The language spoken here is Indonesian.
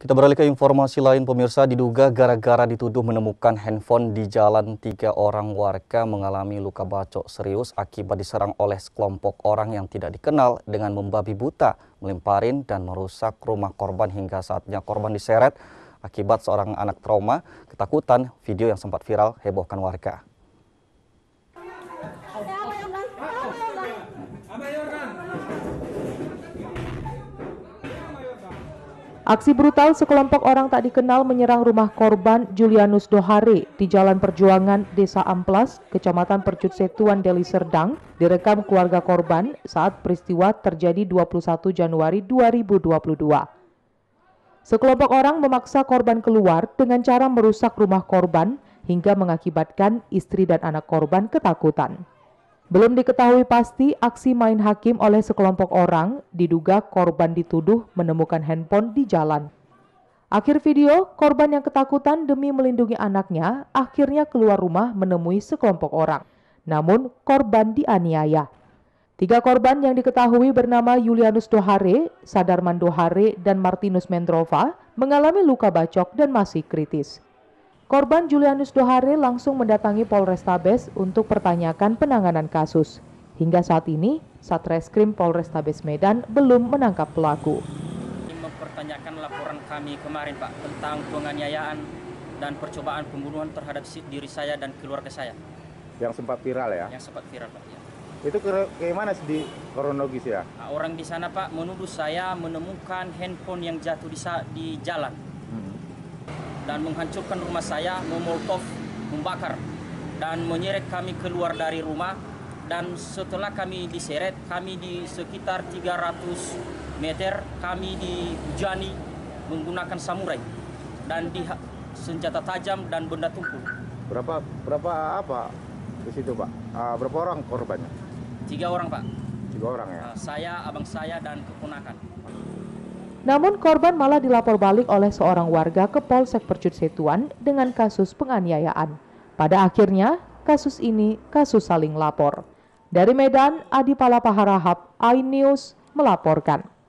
Kita beralih ke informasi lain pemirsa, diduga gara-gara dituduh menemukan handphone di jalan tiga orang warga mengalami luka bacok serius akibat diserang oleh sekelompok orang yang tidak dikenal dengan membabi buta, melemparin dan merusak rumah korban hingga saatnya korban diseret akibat seorang anak trauma ketakutan video yang sempat viral hebohkan warga. Aksi brutal sekelompok orang tak dikenal menyerang rumah korban Julianus Dohare di Jalan Perjuangan, Desa Amplas, Kecamatan Percut Setuan, Deli Serdang, direkam keluarga korban saat peristiwa terjadi 21 Januari 2022. Sekelompok orang memaksa korban keluar dengan cara merusak rumah korban hingga mengakibatkan istri dan anak korban ketakutan. Belum diketahui pasti aksi main hakim oleh sekelompok orang, diduga korban dituduh menemukan handphone di jalan. Akhir video, korban yang ketakutan demi melindungi anaknya akhirnya keluar rumah menemui sekelompok orang. Namun, korban dianiaya. Tiga korban yang diketahui bernama Julianus Dohare, Sadarman Dohare, dan Martinus Mendrova mengalami luka bacok dan masih kritis. Korban Julianus Dohare langsung mendatangi Polrestabes untuk pertanyakan penanganan kasus. Hingga saat ini, Satreskrim Polrestabes Medan belum menangkap pelaku. Mempertanyakan laporan kami kemarin Pak tentang penganiayaan dan percobaan pembunuhan terhadap diri saya dan keluarga saya. Yang sempat viral ya? Yang sempat viral Pak. Ya. Itu ke, ke, di kronologis ya? Orang di sana Pak menuduh saya menemukan handphone yang jatuh di, di jalan dan menghancurkan rumah saya, memolkov, membakar dan menyeret kami keluar dari rumah dan setelah kami diseret kami di sekitar 300 meter kami dihujani menggunakan samurai dan di senjata tajam dan benda tumpul. Berapa berapa apa di situ pak? Uh, berapa orang korbannya? Tiga orang pak. Tiga orang ya. Uh, saya, abang saya dan keponakan. Namun korban malah dilapor balik oleh seorang warga ke Polsek Percut Setuan dengan kasus penganiayaan. Pada akhirnya, kasus ini kasus saling lapor. Dari Medan, Adi Palapa Harahap, iNews melaporkan.